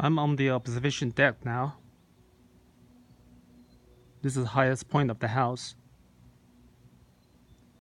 I'm on the observation deck now. This is the highest point of the house.